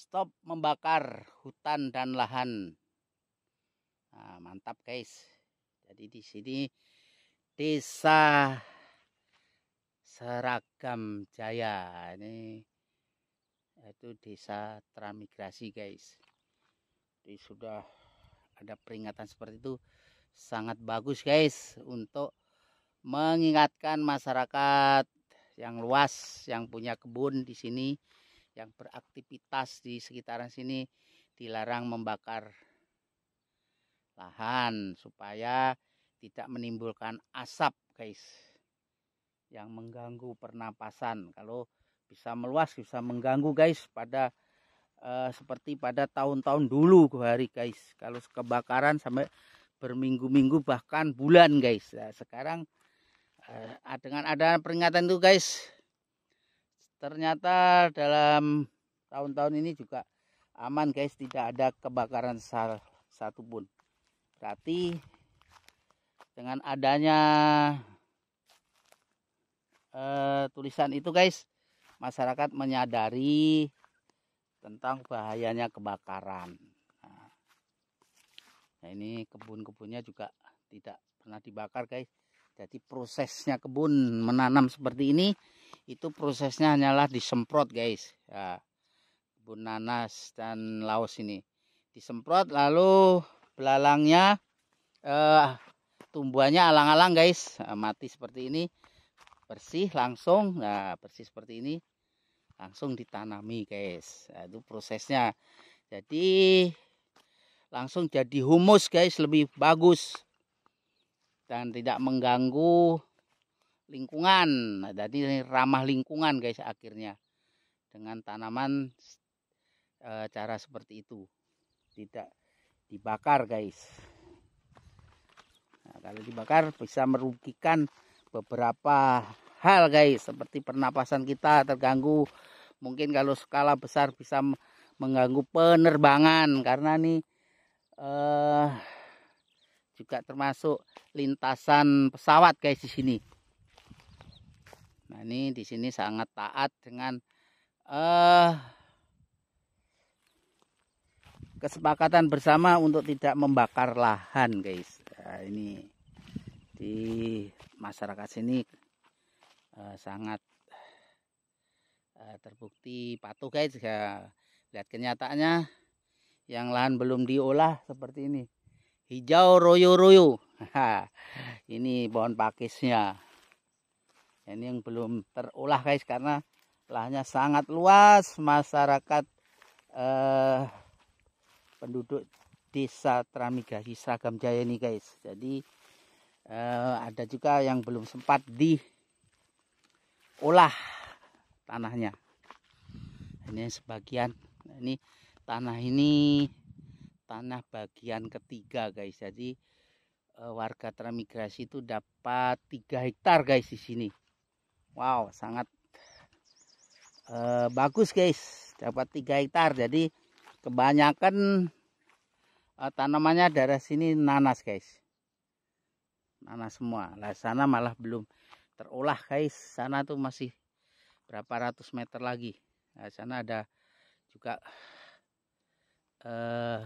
stop membakar hutan dan lahan. Nah, mantap guys. Jadi di sini desa Seragam Jaya ini itu desa transmigrasi guys. Jadi sudah ada peringatan seperti itu sangat bagus guys untuk mengingatkan masyarakat yang luas yang punya kebun di sini yang beraktivitas di sekitaran sini dilarang membakar lahan supaya tidak menimbulkan asap guys yang mengganggu pernapasan kalau bisa meluas bisa mengganggu guys pada eh, seperti pada tahun-tahun dulu hari guys kalau kebakaran sampai berminggu-minggu bahkan bulan guys nah, sekarang eh, dengan ada peringatan itu guys ternyata dalam tahun-tahun ini juga aman guys tidak ada kebakaran satu pun. berarti dengan adanya uh, tulisan itu guys masyarakat menyadari tentang bahayanya kebakaran nah ini kebun-kebunnya juga tidak pernah dibakar guys jadi prosesnya kebun menanam seperti ini itu prosesnya hanyalah disemprot guys ya, kebun nanas dan laos ini disemprot lalu belalangnya eh, tumbuhannya alang-alang guys nah, mati seperti ini bersih langsung nah bersih seperti ini langsung ditanami guys nah, itu prosesnya jadi langsung jadi humus guys lebih bagus dan tidak mengganggu lingkungan. jadi ramah lingkungan guys akhirnya dengan tanaman e, cara seperti itu. Tidak dibakar guys. Nah, kalau dibakar bisa merugikan beberapa hal guys seperti pernapasan kita terganggu. Mungkin kalau skala besar bisa mengganggu penerbangan karena nih eh juga termasuk lintasan pesawat guys di sini. Nah ini di sini sangat taat dengan uh, kesepakatan bersama untuk tidak membakar lahan, guys. Nah, ini di masyarakat sini uh, sangat uh, terbukti patuh, guys. Ya, lihat kenyataannya yang lahan belum diolah seperti ini, hijau royo-royo. Ini pohon pakisnya. Nah, ini yang belum terolah guys karena lahannya sangat luas masyarakat eh, penduduk desa Tramiga Seragam Jaya ini guys jadi eh, ada juga yang belum sempat di diolah tanahnya ini sebagian nah, ini tanah ini tanah bagian ketiga guys jadi eh, warga transmigrasi itu dapat tiga hektar guys di sini wow sangat eh, bagus guys dapat tiga hektar jadi kebanyakan eh, tanamannya dari sini nanas guys nanas semua lah sana malah belum terolah guys sana tuh masih berapa ratus meter lagi nah, sana ada juga eh,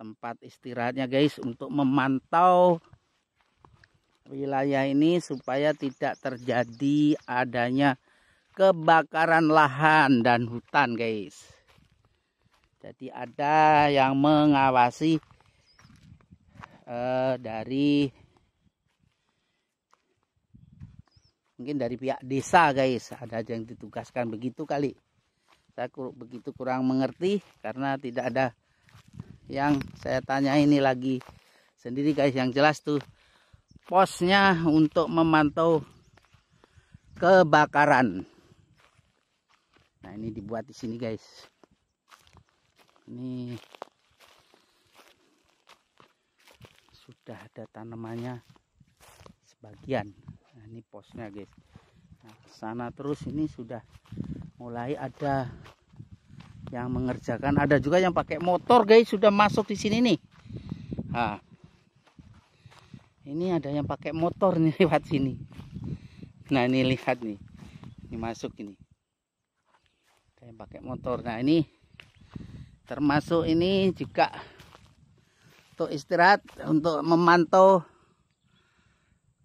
tempat istirahatnya guys untuk memantau wilayah ini supaya tidak terjadi adanya kebakaran lahan dan hutan guys jadi ada yang mengawasi uh, dari mungkin dari pihak desa guys ada yang ditugaskan begitu kali saya kur begitu kurang mengerti karena tidak ada yang saya tanya ini lagi sendiri guys yang jelas tuh posnya untuk memantau kebakaran. Nah, ini dibuat di sini, guys. Ini sudah ada tanamannya sebagian. Nah, ini posnya, guys. Nah, sana terus ini sudah mulai ada yang mengerjakan, ada juga yang pakai motor, guys, sudah masuk di sini nih. Nah, ini ada yang pakai motor nih lewat sini nah ini lihat nih ini masuk ini ada yang pakai motor nah ini termasuk ini juga untuk istirahat untuk memantau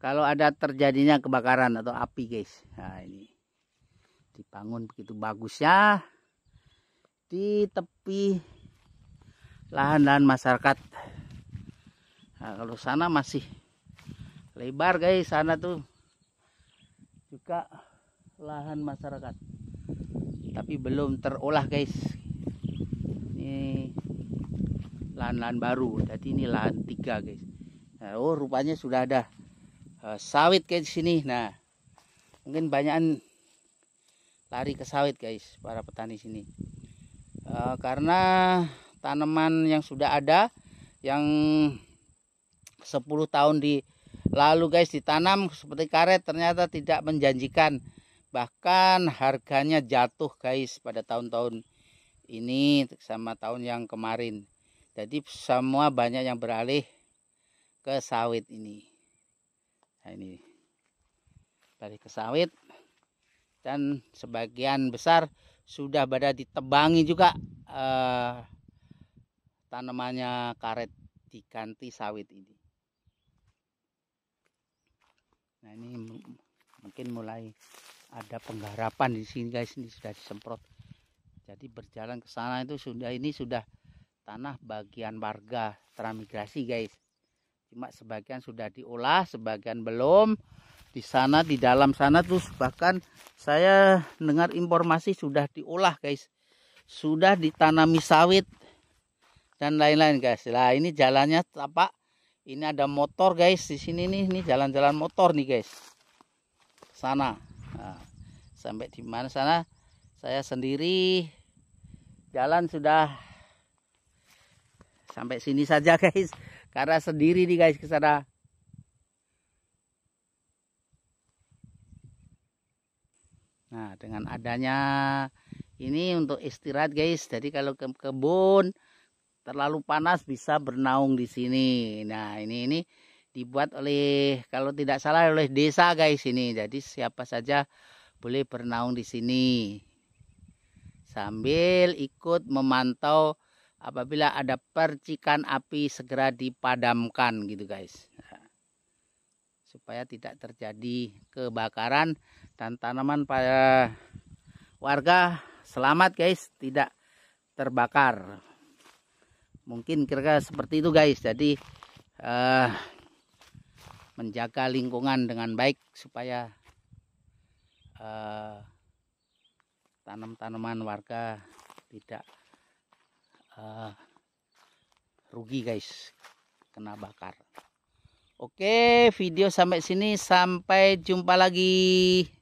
kalau ada terjadinya kebakaran atau api guys nah ini dibangun begitu bagus ya di tepi lahan-lahan masyarakat nah, kalau sana masih lebar guys sana tuh juga lahan masyarakat tapi belum terolah guys ini lahan-lahan baru jadi ini lahan tiga guys nah, oh rupanya sudah ada uh, sawit guys sini nah mungkin banyakan lari ke sawit guys para petani sini uh, karena tanaman yang sudah ada yang 10 tahun di lalu guys ditanam seperti karet ternyata tidak menjanjikan bahkan harganya jatuh guys pada tahun-tahun ini sama tahun yang kemarin jadi semua banyak yang beralih ke sawit ini nah ini balik ke sawit dan sebagian besar sudah pada ditebangi juga eh, tanamannya karet diganti sawit ini Nah ini mungkin mulai ada penggarapan di sini guys ini sudah disemprot. Jadi berjalan ke sana itu sudah ini sudah tanah bagian warga transmigrasi guys. Cuma sebagian sudah diolah, sebagian belum. Di sana di dalam sana terus bahkan saya dengar informasi sudah diolah guys. Sudah ditanami sawit dan lain-lain guys. Lah ini jalannya tapak ini ada motor guys di sini nih, ini jalan-jalan motor nih guys. Sana. Nah, sampai di mana sana? Saya sendiri jalan sudah sampai sini saja guys. Karena sendiri nih guys ke sana. Nah, dengan adanya ini untuk istirahat guys. Jadi kalau ke kebun terlalu panas bisa bernaung di sini. Nah, ini ini dibuat oleh kalau tidak salah oleh desa guys ini. Jadi siapa saja boleh bernaung di sini. Sambil ikut memantau apabila ada percikan api segera dipadamkan gitu guys. Supaya tidak terjadi kebakaran dan tanaman pada warga selamat guys tidak terbakar mungkin kira-kira seperti itu guys jadi uh, menjaga lingkungan dengan baik supaya uh, tanam-tanaman warga tidak uh, rugi guys kena bakar oke video sampai sini sampai jumpa lagi